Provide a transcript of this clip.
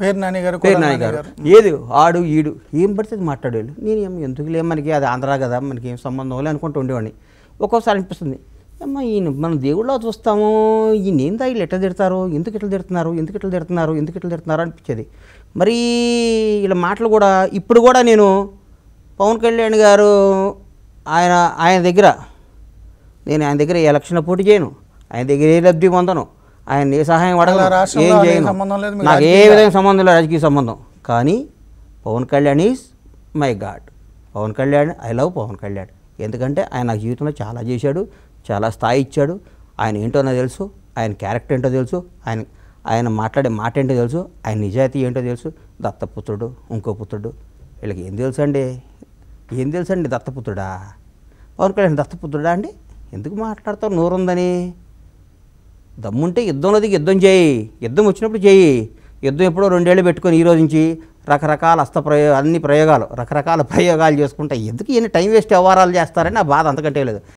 పేరు నాని గారు పేరు గారు ఏది ఆడు ఈడు ఏం పడితే మాట్లాడేవాళ్ళు నేను ఎందుకు ఎందుకులే మనకి అది ఆంధ్ర కదా మనకి ఏం సంబంధం లేదు అనుకుంటూ ఉండేవాడిని ఒక్కోసారి అనిపిస్తుంది అమ్మ ఈయన మనం దేవుళ్ళ చూస్తాము ఈయన ఏం వీళ్ళు ఎట్లా తిడతారు ఎందుకు ఇట్లా తిడుతున్నారు ఎందుకు ఇట్లా తిడుతున్నారు ఎందుకు ఇట్లా తిడుతున్నారు అనిపించేది మరి ఇలా మాటలు కూడా ఇప్పుడు కూడా నేను పవన్ కళ్యాణ్ గారు ఆయన ఆయన దగ్గర నేను ఆయన దగ్గర ఎలక్షన్ పోటీ చేయను ఆయన దగ్గర ఏ లబ్ధి పొందను ఆయన ఏ సహాయం అడగలేదు నాకు ఏ విధంగా సంబంధం లేదు రాజకీయ సంబంధం కానీ Pawan Kalyan is my god Pawan Kalyan I love Pawan Kalyan ఎందుకంటే ఆయన నాకు జీవితంలో చాలా చేశాడు చాలా స్థాయి ఇచ్చాడు ఆయన ఏంటో నాకు తెలుసు ఆయన క్యారెక్టర్ ఏంటో తెలుసు ఆయన ఆయన మాట్లాడే మాట ఏంటో తెలుసు ఆయన నిజాయితీ ఏంటో తెలుసు దత్తపుత్రుడు ఇంకో పుత్రుడు వీళ్ళకి ఏం తెలుసు అండి ఏం తెలుసు అండి దత్తపుత్రుడా పవన్ కళ్యాణ్ దత్తపుత్రుడా అండి ఎందుకు మాట్లాడతావు నోరుందని దమ్ముంటే యుద్ధంలో దిగి యుద్ధం చేయి యుద్ధం వచ్చినప్పుడు చేయి యుద్ధం ఎప్పుడో రెండేళ్ళు పెట్టుకొని ఈరోజు నుంచి రకరకాల అస్త ప్రయోగ అన్ని ప్రయోగాలు రకరకాల ప్రయోగాలు చేసుకుంటే ఎందుకు ఈయన టైం వేస్ట్ వ్యవహారాలు చేస్తారని నా బాధ అంతకంటే లేదు